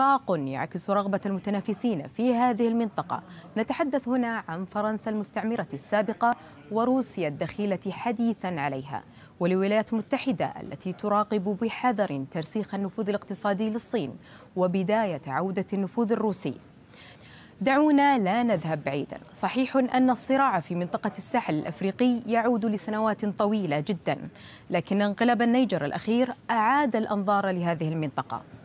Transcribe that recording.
إطباق يعكس رغبة المتنافسين في هذه المنطقة نتحدث هنا عن فرنسا المستعمرة السابقة وروسيا الدخيلة حديثا عليها والولايات المتحدة التي تراقب بحذر ترسيخ النفوذ الاقتصادي للصين وبداية عودة النفوذ الروسي دعونا لا نذهب بعيدا صحيح أن الصراع في منطقة الساحل الأفريقي يعود لسنوات طويلة جدا لكن انقلاب النيجر الأخير أعاد الأنظار لهذه المنطقة